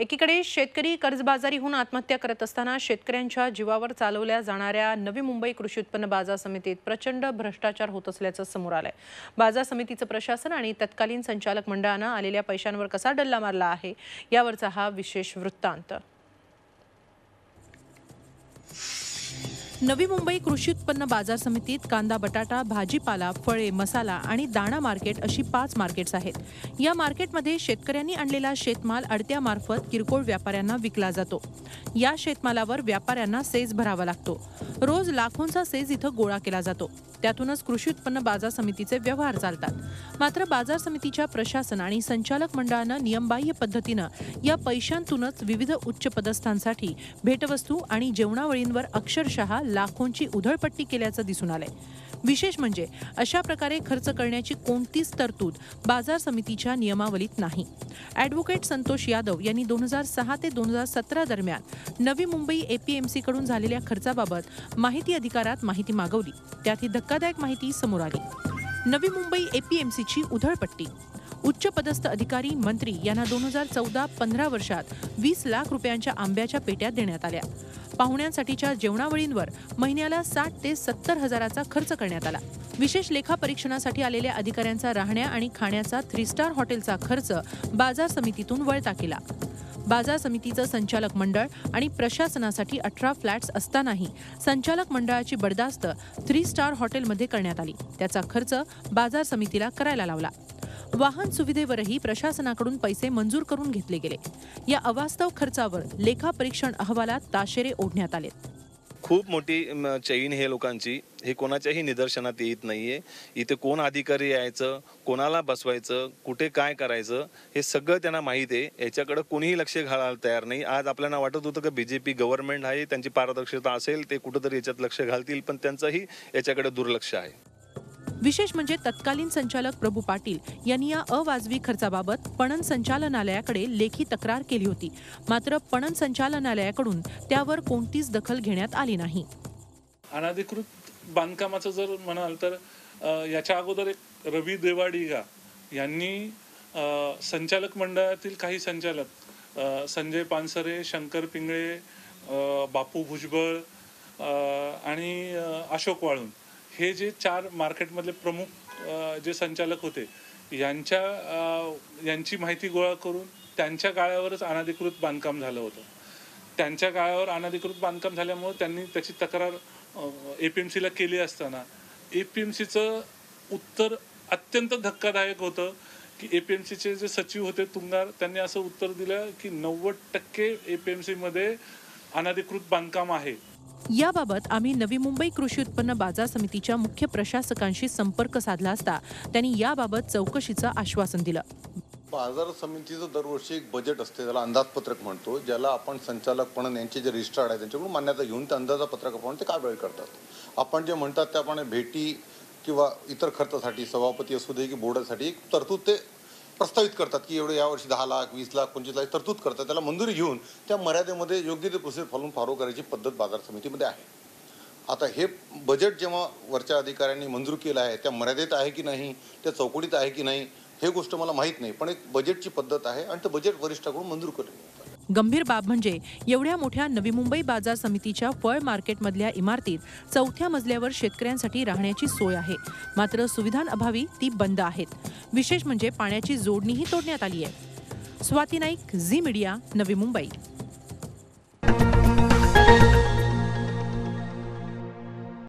एकीकडे शेतकरी कर्जबाजारीहून आत्महत्या करत असताना शेतकऱ्यांच्या जीवावर चालवल्या जाणाऱ्या नवी मुंबई कृषी उत्पन्न बाजार समितीत प्रचंड भ्रष्टाचार होत असल्याचं समोर आलंय बाजार समितीचं प्रशासन आणि तत्कालीन संचालक मंडळानं आलेल्या पैशांवर कसा डल्ला मारला आहे यावरचा हा विशेष वृत्तांत नवी मुंबई कृषी उत्पन्न बाजार समितीत कांदा बटाटा भाजीपाला फळे मसाला आणि दाणा मार्केट अशी पाच मार्केट्स आहेत या मार्केटमध्ये शेतकऱ्यांनी आणलेला शेतमाल अडत्यामार्फत किरकोळ व्यापाऱ्यांना विकला जातो या शेतमालावर व्यापाऱ्यांना सेज भरावा लागतो रोज लाखोंचा सेज इथं गोळा केला जातो त्यातूनच कृषी उत्पन्न बाजार समितीचे व्यवहार चालतात मात्र बाजार समितीच्या प्रशासन आणि संचालक मंडळानं नियमबाह्य पद्धतीनं या पैशांतूनच विविध उच्च पदस्थांसाठी भेटवस्तू आणि जेवणावळींवर अक्षरशः लाखोंची उधळपट्टी केल्याचं दिसून आलंय विशेष म्हणजे अशा प्रकारे खर्च करण्याची कोणतीच तरतूद बाजार समितीच्या नियमावलीत नाही ॲडव्होकेट संतोष यादव यांनी दोन हजार सहा ते दोन हजार सतरा दरम्यान नवी मुंबई एपीएमसी कडून झालेल्या खर्चाबाबत माहिती अधिकारात माहिती मागवली त्यात ही धक्कादायक माहिती समोर आली नवी मुंबई एपीएमसीची उधळपट्टी उच्चपदस्थ अधिकारी मंत्री यांना दोन हजार चौदा पंधरा वर्षात वीस लाख रुपयांच्या आंब्याच्या पेट्या देण्यात आल्या पाहुण्यांसाठीच्या जेवणावळींवर महिन्याला साठ ते सत्तर हजाराचा खर्च करण्यात आला विशेष लेखा परीक्षणासाठी आलेल्या अधिकाऱ्यांचा राहण्या आणि खाण्याचा थ्री स्टार हॉटेलचा खर्च बाजार समितीतून वळता केला बाजार समितीचं संचालक मंडळ आणि प्रशासनासाठी अठरा फ्लॅट्स असतानाही संचालक मंडळाची बडदास्त थ्री स्टार हॉटेलमध्ये करण्यात आली त्याचा खर्च बाजार समितीला करायला लावला वाहन सुविधेवरही प्रशासनाकडून पैसे मंजूर करून घेतले गेले या अवास्तव खर्चावर लेखा परीक्षण अहवालात ताशेरे ओढण्यात आले खूप मोठी चैन हे लोकांची हे कोणाच्याही निदर्शनात येत नाहीये इथे कोण अधिकारी यायचं कोणाला बसवायचं कुठे काय करायचं हे सगळं त्यांना माहीत आहे याच्याकडे कोणीही लक्ष घालायला तयार नाही आज आपल्याला वाटत होतं की बी गव्हर्नमेंट आहे त्यांची पारदर्शकता असेल ते कुठंतरी याच्यात लक्ष घालतील पण त्यांचंही याच्याकडे दुर्लक्ष आहे विशेष म्हणजे तत्कालीन संचालक प्रभू पाटील यांनी या अवाजवी खर्चाबाबत पणन संचालनालयाकडे लेखी तक्रार केली होती मात्र पणन संचालनालयाकडून त्यावर कोणतीच दखल घेण्यात आली नाही अनाधिकृत बांधकामाचं जर म्हणाल तर याच्या अगोदर एक रवी देवाडिगा यांनी संचालक मंडळातील काही संचालक संजय पानसरे शंकर पिंगळे बापू भुजबळ आणि अशोक वाळून हे जे चार मार्केटमधले प्रमुख जे संचालक होते यांच्या यांची माहिती गोळा करून त्यांच्या गाळावरच अनाधिकृत बांधकाम झालं होतं त्यांच्या गाळ्यावर अनाधिकृत बांधकाम झाल्यामुळे त्यांनी त्याची तक्रार ए पी एम सीला केली असताना ए पी एम सीचं उत्तर अत्यंत धक्कादायक होतं की ए पी एम सीचे जे सचिव होते तुंगार त्यांनी असं उत्तर दिलं की नव्वद टक्के ए पी एम सीमध्ये अनाधिकृत बांधकाम आहे याबाबत आम्ही नवी मुंबई कृषी उत्पन्न बाजार समितीच्या मुख्य प्रशासकांशी संपर्क साधला असता त्यांनी याबाबत चौकशीचं आश्वासन दिलं बाजार समितीचं दरवर्षी एक बजेट असते त्याला अंदाजपत्रक म्हणतो ज्याला आपण संचालक पण यांचे जे रजिस्टर्ड आहे त्यांच्याकडून मान्यता घेऊन त्या अंदाजपत्रक आपण ते कावेळ करतात आपण जे म्हणतात त्याप्रमाणे भेटी किंवा इतर खर्चासाठी सभापती असू दे की बोर्डासाठी एक तरतूद ते प्रस्तावित करतात की एवढे यावर्षी दहा लाख वीस लाख पंचवीस लाख तरतूद करतात त्याला मंजुरी घेऊन त्या मर्यादेमध्ये योग्य ते प्रोसेस फालून फॉलो करायची पद्धत बाजार समितीमध्ये आहे आता हे बजेट जेव्हा वरच्या अधिकाऱ्यांनी मंजूर केलं आहे त्या मर्यादेत आहे की नाही त्या चौकटीत आहे की नाही हे गोष्ट मला माहीत नाही पण एक बजेटची पद्धत आहे आणि ते बजेट वरिष्ठाकडून मंजूर करणे गंभीर बाब म्हणजे एवढ्या मोठ्या नवी मुंबई बाजार समितीच्या फळ मार्केटमधल्या इमारतीत चौथ्या मजल्यावर शेतकऱ्यांसाठी राहण्याची सोय आहे मात्र सुविधांअभावी ती बंद आहेत विशेष म्हणजे पाण्याची जोडणीही तोडण्यात आली आहे स्वाती नाईक झी मीडिया नवी मुंबई